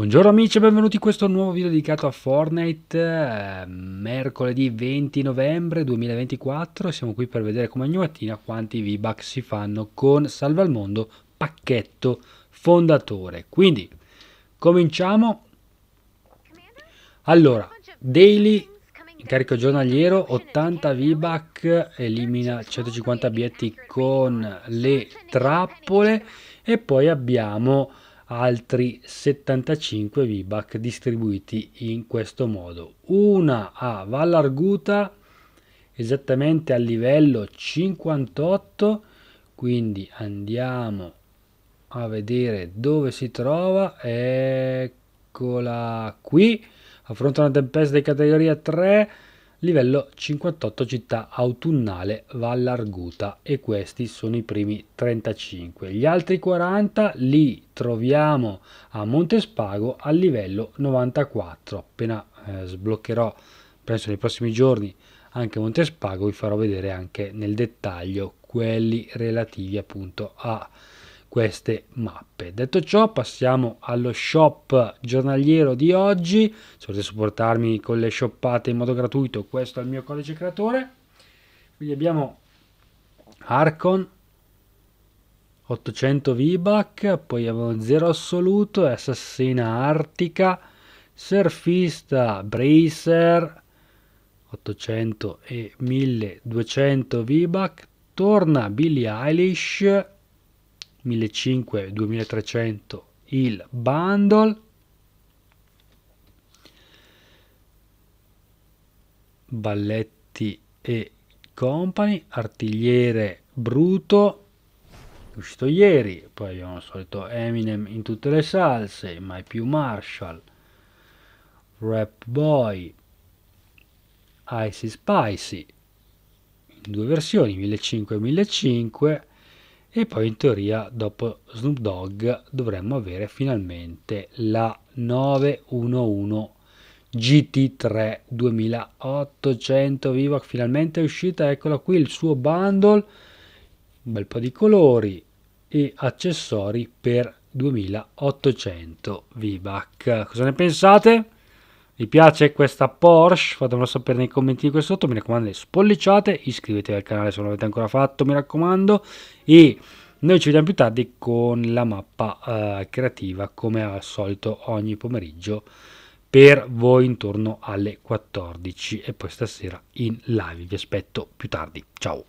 Buongiorno amici e benvenuti in questo nuovo video dedicato a Fortnite, ehm, mercoledì 20 novembre 2024, siamo qui per vedere come ogni mattina quanti V-Bucks si fanno con Salva al Mondo pacchetto fondatore. Quindi, cominciamo. Allora, daily, carico giornaliero, 80 V-Buck, elimina 150 abietti con le trappole e poi abbiamo altri 75 V-Buck distribuiti in questo modo. Una a Vallarguta esattamente al livello 58, quindi andiamo a vedere dove si trova. Eccola qui, affronta una tempesta di categoria 3 livello 58 città autunnale Vallarguta e questi sono i primi 35. Gli altri 40 li troviamo a Montespago al livello 94. Appena eh, sbloccherò, penso nei prossimi giorni, anche Montespago vi farò vedere anche nel dettaglio quelli relativi appunto a queste mappe. Detto ciò passiamo allo shop giornaliero di oggi, se volete supportarmi con le shoppate in modo gratuito questo è il mio codice creatore, quindi abbiamo Arcon 800 V-Buck, poi abbiamo Zero Assoluto, Assassina Artica, Surfista Bracer 800 e 1200 V-Buck, torna Billie Eilish 1500-2300 il bundle balletti e company artigliere bruto uscito ieri poi abbiamo il solito Eminem in tutte le salse mai più Marshall Rap Boy Icy Spicy in due versioni 1500 e 1500 e poi in teoria dopo Snoop Dogg dovremmo avere finalmente la 911 GT3 2800 Vivo finalmente è uscita eccola qui il suo bundle un bel po' di colori e accessori per 2800 VBAC cosa ne pensate? Vi piace questa Porsche? Fatemelo sapere nei commenti qui sotto, mi raccomando spolliciate, iscrivetevi al canale se non l'avete ancora fatto, mi raccomando, e noi ci vediamo più tardi con la mappa eh, creativa come al solito ogni pomeriggio per voi intorno alle 14 e poi stasera in live, vi aspetto più tardi, ciao!